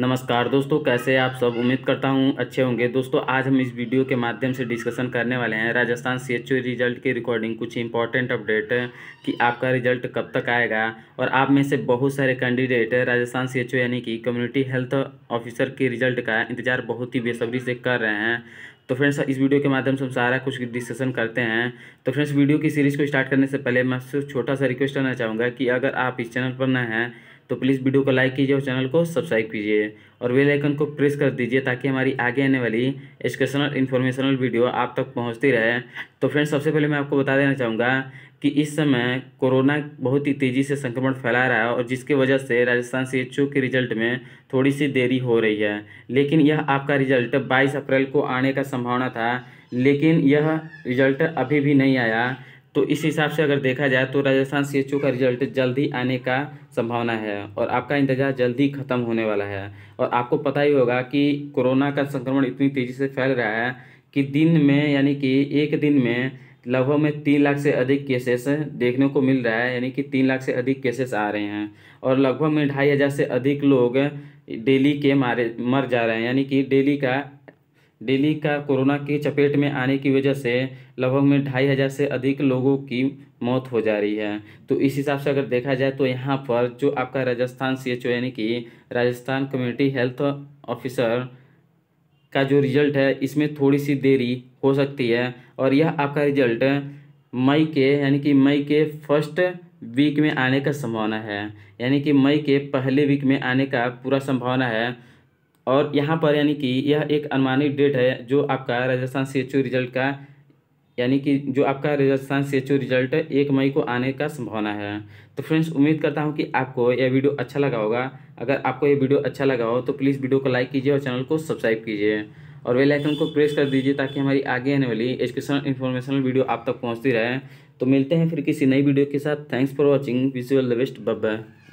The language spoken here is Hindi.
नमस्कार दोस्तों कैसे आप सब उम्मीद करता हूँ अच्छे होंगे दोस्तों आज हम इस वीडियो के माध्यम से डिस्कशन करने वाले हैं राजस्थान सी एच रिजल्ट के रिकॉर्डिंग कुछ इंपॉर्टेंट अपडेट कि आपका रिजल्ट कब तक आएगा और आप में से बहुत सारे कैंडिडेट राजस्थान सी एच यानी कि कम्युनिटी हेल्थ ऑफिसर के रिजल्ट का इंतजार बहुत ही बेसब्री से कर रहे हैं तो फ्रेंड्स इस वीडियो के माध्यम से हम सारा कुछ डिस्कशन करते हैं तो फ्रेंड्स वीडियो की सीरीज़ को स्टार्ट करने से पहले मैं सिर्फ छोटा सा रिक्वेस्ट करना चाहूँगा कि अगर आप इस चैनल पर न हैं तो प्लीज़ वीडियो को लाइक कीजिए और चैनल को सब्सक्राइब कीजिए और बेल आइकन को प्रेस कर दीजिए ताकि हमारी आगे आने वाली एजुकेशनल इन्फॉर्मेशनल वीडियो आप तक पहुंचती रहे तो फ्रेंड्स सबसे पहले मैं आपको बता देना चाहूँगा कि इस समय कोरोना बहुत ही तेज़ी से संक्रमण फैला रहा है और जिसकी वजह से राजस्थान सी एच के रिजल्ट में थोड़ी सी देरी हो रही है लेकिन यह आपका रिजल्ट बाईस अप्रैल को आने का संभावना था लेकिन यह रिजल्ट अभी भी नहीं आया तो इस हिसाब से अगर देखा जाए तो राजस्थान सी का रिजल्ट जल्दी आने का संभावना है और आपका इंतजार जल्दी ख़त्म होने वाला है और आपको पता ही होगा कि कोरोना का संक्रमण इतनी तेज़ी से फैल रहा है कि दिन में यानी कि एक दिन में लगभग में तीन लाख से अधिक केसेस देखने को मिल रहा है यानी कि तीन लाख से अधिक केसेस आ रहे हैं और लगभग में ढाई हज़ार से अधिक लोग डेली के मारे मर जा रहे हैं यानी कि डेली का दिल्ली का कोरोना की चपेट में आने की वजह से लगभग में ढाई हज़ार से अधिक लोगों की मौत हो जा रही है तो इस हिसाब से अगर देखा जाए तो यहाँ पर जो आपका राजस्थान सी एच ओ यानी कि राजस्थान कम्युनिटी हेल्थ ऑफिसर का जो रिजल्ट है इसमें थोड़ी सी देरी हो सकती है और यह आपका रिजल्ट मई के यानी कि मई के फर्स्ट वीक में आने का संभावना है यानी कि मई के पहले वीक में आने का पूरा संभावना है और यहाँ पर यानी कि यह एक अनुमानित डेट है जो आपका राजस्थान सी एच रिजल्ट का यानी कि जो आपका राजस्थान सी एच रिजल्ट एक मई को आने का संभावना है तो फ्रेंड्स उम्मीद करता हूँ कि आपको यह वीडियो अच्छा लगा होगा अगर आपको यह वीडियो अच्छा लगा हो तो प्लीज़ वीडियो को लाइक कीजिए और चैनल को सब्सक्राइब कीजिए और बेल आइकन को प्रेस कर दीजिए ताकि हमारी आगे आने वाली एजुकेशनल इन्फॉर्मेशनल वीडियो आप तक पहुँचती रहे तो मिलते हैं फिर किसी नई वीडियो के साथ thanks for watching visual the best बब्बा